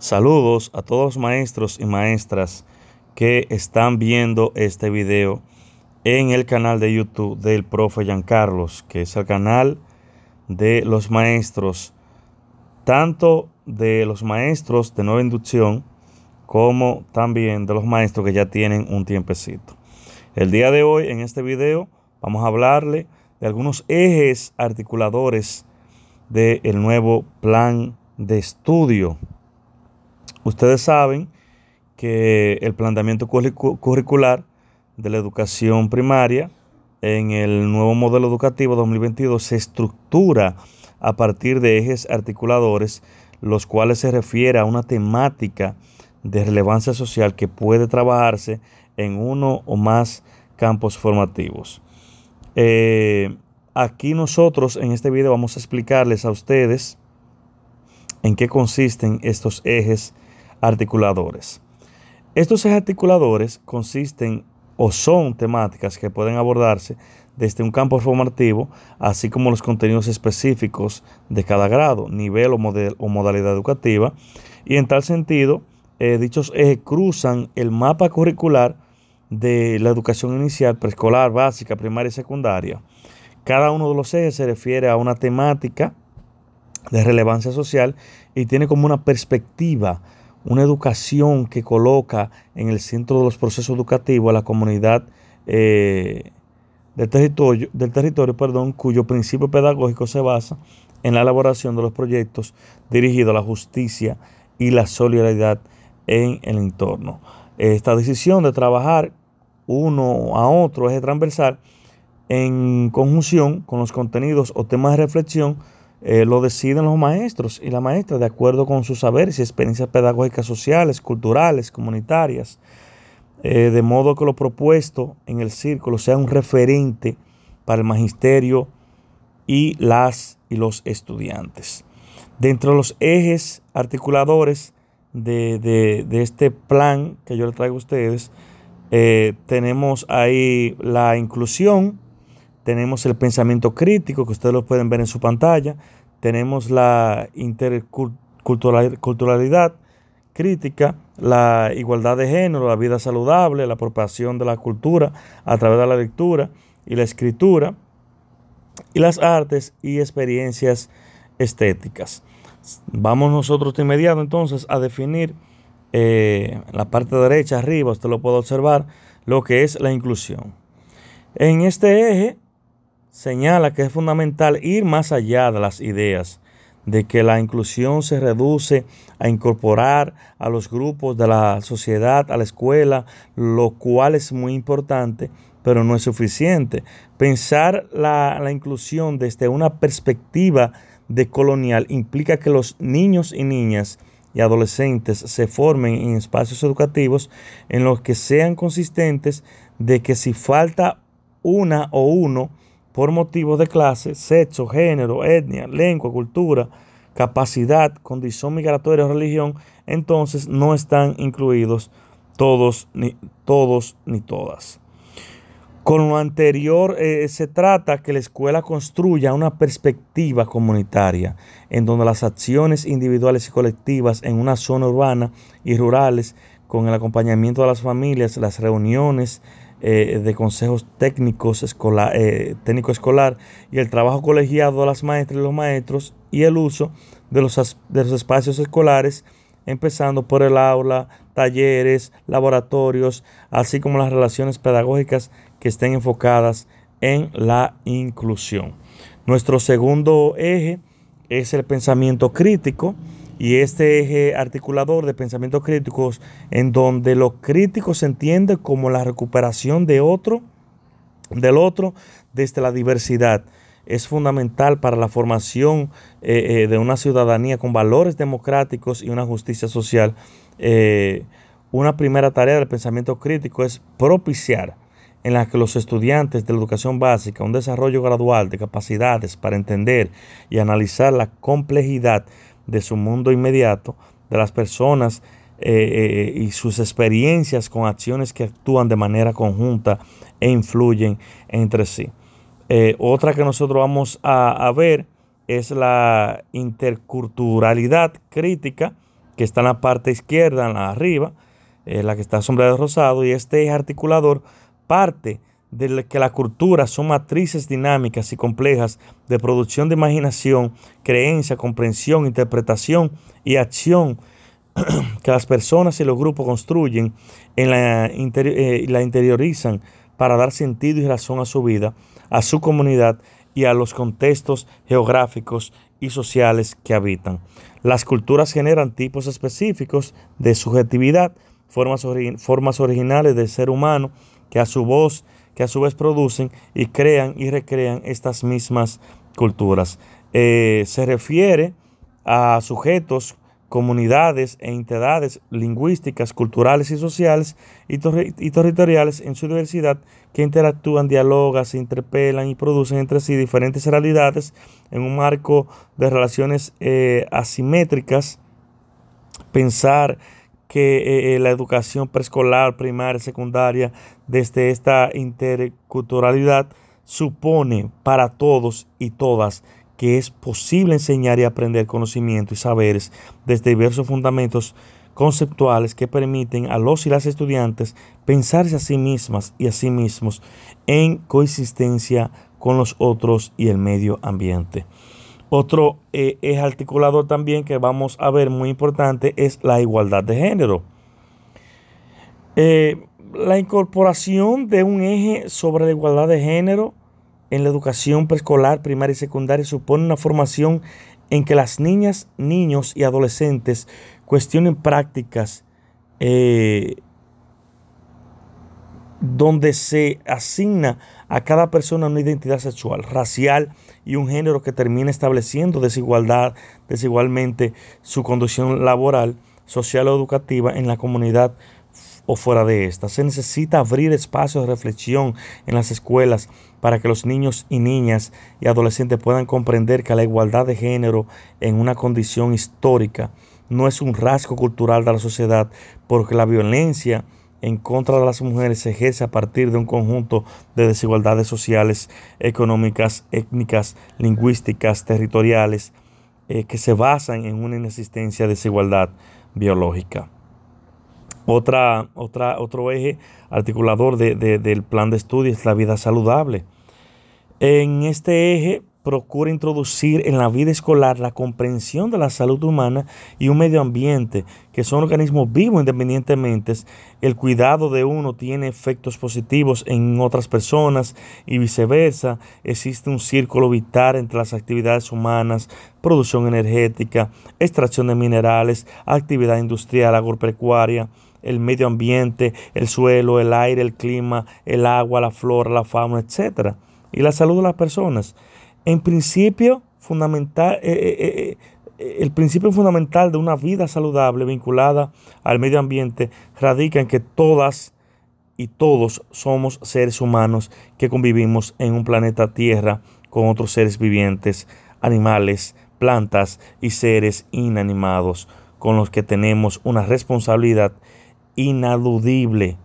Saludos a todos los maestros y maestras que están viendo este video en el canal de YouTube del profe Carlos, que es el canal de los maestros, tanto de los maestros de nueva inducción como también de los maestros que ya tienen un tiempecito. El día de hoy, en este video, vamos a hablarle de algunos ejes articuladores del nuevo plan de estudio Ustedes saben que el planteamiento curricular de la educación primaria en el nuevo modelo educativo 2022 se estructura a partir de ejes articuladores, los cuales se refiere a una temática de relevancia social que puede trabajarse en uno o más campos formativos. Eh, aquí nosotros en este video vamos a explicarles a ustedes en qué consisten estos ejes articuladores. Estos ejes articuladores consisten o son temáticas que pueden abordarse desde un campo formativo, así como los contenidos específicos de cada grado, nivel o, modalidad educativa. Y en tal sentido, eh, dichos ejes cruzan el mapa curricular de la educación inicial, preescolar, básica, primaria y secundaria. Cada uno de los ejes se refiere a una temática de relevancia social y tiene como una perspectiva una educación que coloca en el centro de los procesos educativos a la comunidad eh, del territorio, del territorio perdón, cuyo principio pedagógico se basa en la elaboración de los proyectos dirigidos a la justicia y la solidaridad en el entorno. Esta decisión de trabajar uno a otro es transversal en conjunción con los contenidos o temas de reflexión eh, lo deciden los maestros y la maestra de acuerdo con sus saberes y experiencias pedagógicas sociales, culturales, comunitarias, eh, de modo que lo propuesto en el círculo sea un referente para el magisterio y las y los estudiantes. Dentro de los ejes articuladores de, este plan que yo le traigo a ustedes, eh, tenemos ahí la inclusión, tenemos el pensamiento crítico, que ustedes lo pueden ver en su pantalla, tenemos la interculturalidad crítica, la igualdad de género, la vida saludable, la apropiación de la cultura a través de la lectura y la escritura, y las artes y experiencias estéticas. Vamos nosotros de inmediato entonces a definir en eh, la parte derecha arriba, usted lo puede observar, lo que es la inclusión. En este eje señala que es fundamental ir más allá de las ideas de que la inclusión se reduce a incorporar a los grupos de la sociedad, a la escuela, lo cual es muy importante, pero no es suficiente. Pensar la, inclusión desde una perspectiva de colonial implica que los niños y niñas y adolescentes se formen en espacios educativos en los que sean consistentes de que si falta una o uno, por motivos de clase, sexo, género, etnia, lengua, cultura, capacidad, condición migratoria o religión, entonces no están incluidos todos ni, todos, ni todas. Con lo anterior eh, se trata que la escuela construya una perspectiva comunitaria en donde las acciones individuales y colectivas en una zona urbana y rurales, con el acompañamiento de las familias, las reuniones, eh, de consejos técnicos escolar, eh, técnico escolar y el trabajo colegiado de las maestras y los maestros y el uso de los, de los espacios escolares, empezando por el aula, talleres, laboratorios, así como las relaciones pedagógicas que estén enfocadas en la inclusión. Nuestro segundo eje es el pensamiento crítico y este eje articulador de pensamientos críticos en donde lo crítico se entiende como la recuperación de otro, del otro desde la diversidad. Es fundamental para la formación eh, eh, de una ciudadanía con valores democráticos y una justicia social. Eh, una primera tarea del pensamiento crítico es propiciar en la que los estudiantes de la educación básica un desarrollo gradual de capacidades para entender y analizar la complejidad de su mundo inmediato, de las personas eh, eh, y sus experiencias con acciones que actúan de manera conjunta e influyen entre sí. Eh, otra que nosotros vamos a, ver es la interculturalidad crítica, que está en la parte izquierda, en la arriba, la que está sombreada de rosado, y este articulador parte de que la cultura son matrices dinámicas y complejas de producción de imaginación, creencia, comprensión, interpretación y acción que las personas y los grupos construyen en la, eh, la interiorizan para dar sentido y razón a su vida, a su comunidad y a los contextos geográficos y sociales que habitan. Las culturas generan tipos específicos de subjetividad, formas, formas originales del ser humano que a su voz que a su vez producen y crean y recrean estas mismas culturas. Eh, se refiere a sujetos, comunidades e entidades lingüísticas, culturales y sociales y, territoriales en su diversidad que interactúan, dialogan, se interpelan y producen entre sí diferentes realidades en un marco de relaciones eh, asimétricas. Pensar que eh, eh, la educación preescolar, primaria, secundaria, desde esta interculturalidad, supone para todos y todas que es posible enseñar y aprender conocimiento y saberes desde diversos fundamentos conceptuales que permiten a los y las estudiantes pensarse a sí mismas y a sí mismos en coexistencia con los otros y el medio ambiente. Otro eje eh, es articulador también que vamos a ver muy importante es la igualdad de género. Eh, la incorporación de un eje sobre la igualdad de género en la educación preescolar, primaria y secundaria supone una formación en que las niñas, niños y adolescentes cuestionen prácticas eh, donde se asigna a cada persona una identidad sexual, racial y un género que termina estableciendo desigualdad, desigualmente su condición laboral, social o educativa en la comunidad o fuera de esta. Se necesita abrir espacios de reflexión en las escuelas para que los niños y niñas y adolescentes puedan comprender que la igualdad de género en una condición histórica no es un rasgo cultural de la sociedad, porque la violencia en contra de las mujeres se ejerce a partir de un conjunto de desigualdades sociales, económicas, étnicas, lingüísticas, territoriales, eh, que se basan en una inexistencia de desigualdad biológica. Otra, otra, otro eje articulador del plan de estudio es la vida saludable. En este eje procura introducir en la vida escolar la comprensión de la salud humana y un medio ambiente, que son organismos vivos independientemente. El cuidado de uno tiene efectos positivos en otras personas y viceversa. Existe un círculo vital entre las actividades humanas, producción energética, extracción de minerales, actividad industrial, agropecuaria el medio ambiente, el suelo, el aire, el clima, el agua, la flora, la fauna, etc. Y la salud de las personas. En principio fundamental, eh, eh, eh, el principio fundamental de una vida saludable vinculada al medio ambiente radica en que todas y todos somos seres humanos que convivimos en un planeta Tierra con otros seres vivientes, animales, plantas y seres inanimados con los que tenemos una responsabilidad inaludible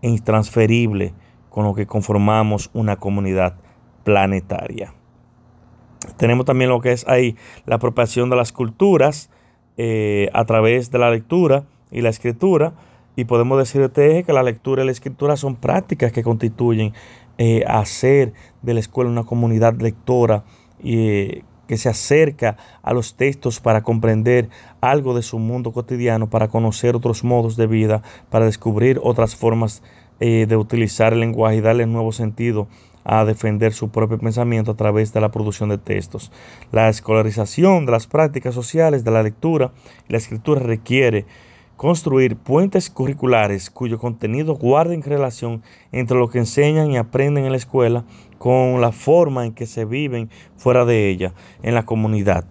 e intransferible con lo que conformamos una comunidad planetaria. Tenemos también lo que es ahí la apropiación de las culturas eh, a través de la lectura y la escritura. Y podemos decir que la lectura y la escritura son prácticas que constituyen eh, hacer de la escuela una comunidad lectora y eh, que se acerca a los textos para comprender algo de su mundo cotidiano, para conocer otros modos de vida, para descubrir otras formas de utilizar el lenguaje y darle nuevo sentido a defender su propio pensamiento a través de la producción de textos. La escolarización de las prácticas sociales de la lectura y la escritura requiere construir puentes curriculares cuyo contenido en relación entre lo que enseñan y aprenden en la escuela con la forma en que se viven fuera de ella, en la comunidad.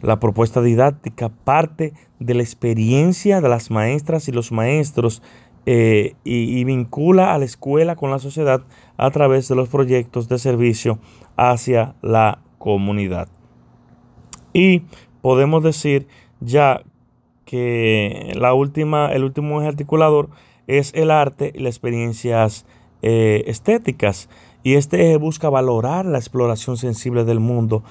La propuesta didáctica parte de la experiencia de las maestras y los maestros eh, y, vincula a la escuela con la sociedad a través de los proyectos de servicio hacia la comunidad. Y podemos decir ya que la última, el último eje articulador es el arte y las experiencias eh, estéticas. Y este eje busca valorar la exploración sensible del mundo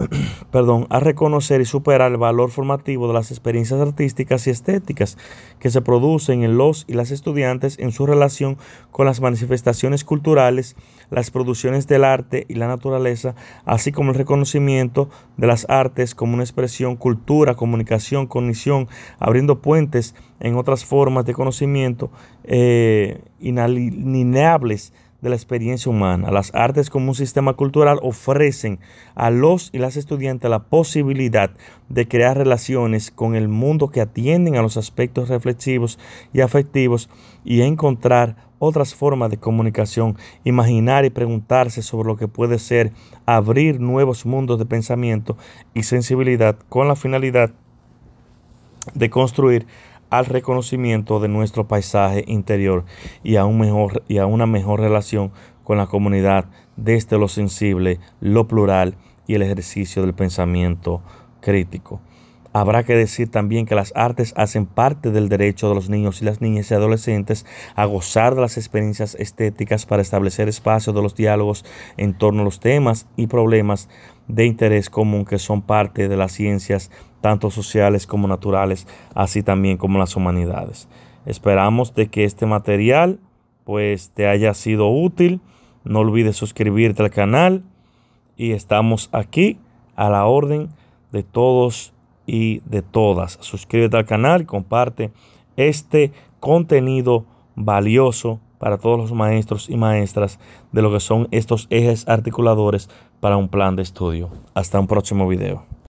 perdón, a reconocer y superar el valor formativo de las experiencias artísticas y estéticas que se producen en los y las estudiantes en su relación con las manifestaciones culturales, las producciones del arte y la naturaleza, así como el reconocimiento de las artes como una expresión, cultura, comunicación, cognición, abriendo puentes en otras formas de conocimiento eh, inalineables de la experiencia humana. Las artes como un sistema cultural ofrecen a los y las estudiantes la posibilidad de crear relaciones con el mundo que atienden a los aspectos reflexivos y afectivos y encontrar otras formas de comunicación, imaginar y preguntarse sobre lo que puede ser abrir nuevos mundos de pensamiento y sensibilidad con la finalidad de construir al reconocimiento de nuestro paisaje interior y a, mejor, y a una mejor relación con la comunidad desde lo sensible, lo plural y el ejercicio del pensamiento crítico. Habrá que decir también que las artes hacen parte del derecho de los niños y las niñas y adolescentes a gozar de las experiencias estéticas para establecer espacios de los diálogos en torno a los temas y problemas de interés común que son parte de las ciencias, tanto sociales como naturales, así también como las humanidades. Esperamos de que este material pues te haya sido útil. No olvides suscribirte al canal y estamos aquí a la orden de todos y de todas. Suscríbete al canal, y comparte este contenido valioso para todos los maestros y maestras de lo que son estos ejes articuladores para un plan de estudio. Hasta un próximo video.